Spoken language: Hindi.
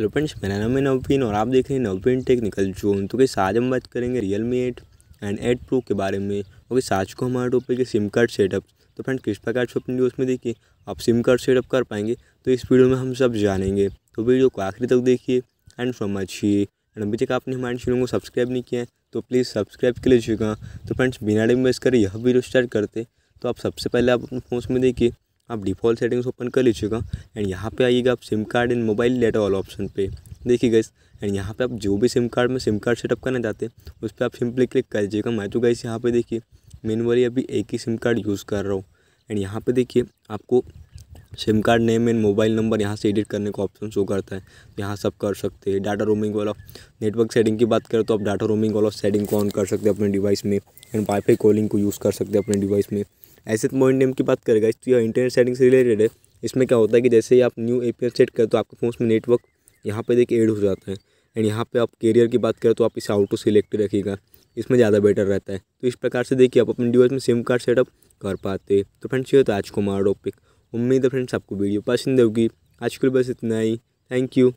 हेलो फ्रेंड्स मेरा नाम है नवपिन और आप देख रहे हैं नवपिन टेक्निकल जोन तो कैसे आज हम बात करेंगे Realme eight and eight pro के बारे में ओके आज को हमारा टॉपिक है सिम कार्ड सेटअप तो फ्रेंड किस प्रकार से अपनी न्यूज़ में देखिए आप सिम कार्ड सेटअप कर पाएंगे तो इस वीडियो में हम सब जानेंगे तो वीडियो को आखिरी तक देखिए एंड ये एंड अभी तक आपने हमारे चैनल को सब्सक्राइब नहीं किया है तो प्लीज़ सब्सक्राइब कर लीजिएगा तो फ्रेंड्स बिना टाइम वेस्ट कर यह वीडियो स्टार्ट करते तो आप सबसे पहले आप अपने फोन में देखिए आप डिफ़ॉल्ट सेटिंग्स ओपन कर लीजिएगा एंड यहाँ पे आइएगा आप sim card and mobile data वाला ऑप्शन पे देखिए गैस एंड यहाँ पे आप जो भी सिम कार्ड में सिम कार्ड सेटअप करना चाहते हैं उस पर आप सिंपली क्लिक कर लीजिएगा मैं तो गैस यहाँ पर देखिए मेन वाली अभी एक ही सिम कार्ड यूज़ कर रहा हूँ एंड यहाँ पर देखिए आपको sim card name and mobile number यहाँ से एडिट करने का ऑप्शन शो करता है तो यहाँ सब कर सकते हैं डाटा रोमिंग वाला नेटवर्क सेटिंग की बात करें तो आप डाटा रोमिंग वाला सेटिंग को ऑन कर सकते हैं अपने डिवाइस में एंड वाईफाई कॉलिंग को यूज़ कर सकते हैं अपने डिवाइस में ऐसे तो मोइन नेम की बात करेगा तो यह इंटरनेट सेटिंग से रिलेटेड है इसमें क्या होता है कि जैसे ही आप न्यू ए सेट करें तो आपके फ़ोन में नेटवर्क यहाँ पर देखिए एड हो जाता है एंड यहाँ पे आप कैरियर की बात करें तो आप इसे आउटो सिलेक्ट रखिएगा इसमें ज़्यादा बेटर रहता है तो इस प्रकार से देखिए आप अपने डिवाइस में सिम कार्ड सेटअप कर पाते तो फ्रेंड्स ये तो आज को हमारा टॉपिक उम्मीद है फ्रेंड्स आपको वीडियो पसंद होगी आज के लिए बस इतना ही थैंक यू